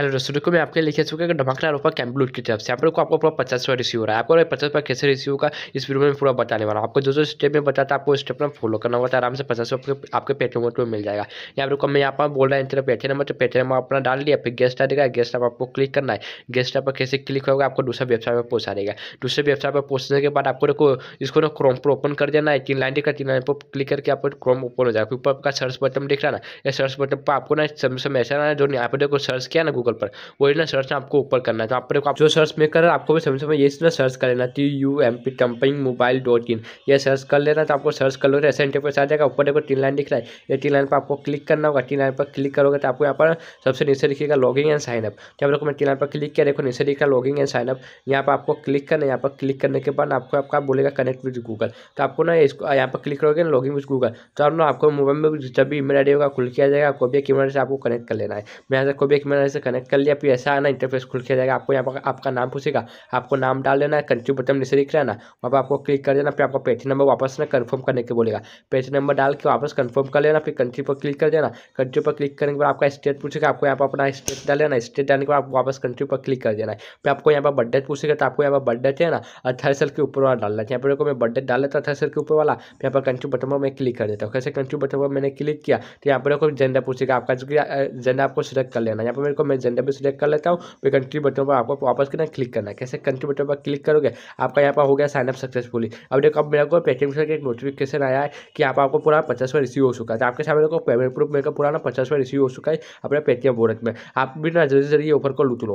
hello दोस्तों को मैं आपके लिखे चुका कि धमाकेदार कैम्पलूट की तरफ से आप पर को आपको पूरा पचास रुपये रिसीव हो रहा है आपको पचास रुपये कैसे रिसीव होगा इस वीडियो में पूरा बताने वाला आपको जो जो स्टेप में बताता है आपको स्टेप में फॉलो करना होता है तो आराम से पचास रुपये आपके पेटीएम अकाउंट पर मिल जाएगा यहाँ पर मैं यहाँ पर बोल रहा है तरफ पेटीएम नंबर तो पेटीएम अपना डाल दिया फिर गेस्ट आएगा गेस्ट आप आपको क्लिक करना है गेस्ट आप कैसे क्लिक होगा आपको दूसरा वेबसाइट पर पहुँचा देगा दूसरे वेबसाइट पर पहुँचने के बाद आपको देखो इसको ना क्रोम पर ओपन कर देना है तीन लाइन देखा तीन लाइन पर क्लिक करके आपको क्रोम ओपन हो जाएगा ऊपर आपका सर्च बटन दिख रहा है ना सर्च बटन पर आपको ना समय मैसेज जो यहाँ पर देखो सर्च किया ना गूगल गूगल पर वही ना सर्च आपको ऊपर करना है तो आप जो सर्च में कर आपको भी समझ समय ये ना सर्च कर लेना टी यू एम पी टम्पिंग मोबाइल डॉट इन यह सर्च कर लेना तो आपको सर्च कर लो ऐसे इंटरफेस आ जाएगा ऊपर देखो तीन लाइन दिख रहा है ये तीन लाइन पर आपको क्लिक करना होगा तीन लाइन पर क्लिक करोगे तो आपको यहाँ पर सबसे नीचे दिखेगा लॉगिंग एंड साइनअप तो आप देखो मैं तीन लाइन पर क्लिक किया देखो नीचे लिखा रहा लॉगिंग एंड साइनअप यहाँ पर आपको क्लिक करना है यहाँ पर क्लिक करने के बाद आपको आपका बोलेगा कनेक्ट विद गूगल तो आपको ना इसको यहाँ पर क्लिक करोगे ना लॉगिंग विद गूगल तो आप ना आपको मोबाइल में जब भी ईमेल आई होगा खुल किया जाएगा कोई भी एक कैमरा से आपको कनेक्ट कर लेना है मैं यहाँ से कोई भी एक कैमरा से कनेक्ट कर लिया फिर ऐसा आना इंटरफेस खुल के जाएगा आपको यहाँ पर आपका नाम पूछेगा आपको नाम डाल देना है कंट्री बटन नीचे लिख रहा है ना वहाँ पर आपको क्लिक कर देना फिर आपको पेज नंबर वापस ना कन्फर्म करने के बोलेगा पेज नंबर डाल के वापस कन्फर्म कर लेना फिर कंट्री पर क्लिक कर देना कंट्री पर क्लिक करने के बाद आपका स्टेट पूछेगा आपको यहाँ पर अपना स्टेट डाल लेना स्टेट डालने के बाद आपको वापस कंट्री पर क्लिक कर देना है फिर आपको यहाँ पर बर्थडे पूछेगा तो आपको यहाँ पर बर्थडे है ना अठारह साल के ऊपर वाला डालना है यहाँ पर मैं बर्थडे डाल लेता अठारह साल के ऊपर वाला यहाँ पर कंट्री बटन पर मैं क्लिक कर देता हूँ कैसे कंट्री बटन पर मैंने क्लिक किया तो यहाँ पर जेंडर पूछेगा आपका जेंडर आपको सिलेक्ट कर लेना यहाँ पर मेरे को जेंडर भी सिलेक्ट कर लेता हूँ फिर कंट्री बटन पर आपको वापस करना क्लिक करना है कैसे कंट्री बटन पर क्लिक करोगे आपका यहाँ पर हो गया साइनअप सक्सेसफुली अब देखो अब मेरे को पेटीएम से एक नोटिफिकेशन आया है कि आप आपको पूरा पचासवा रिसीव हो चुका है तो आपके सामने को पेमेंट प्रूफ मेरे को पूरा ना पचासवा रिसीव हो चुका है अपने पेटीएम वोट में आप भी ना जल्दी जल्दी ऑफर को लूट लो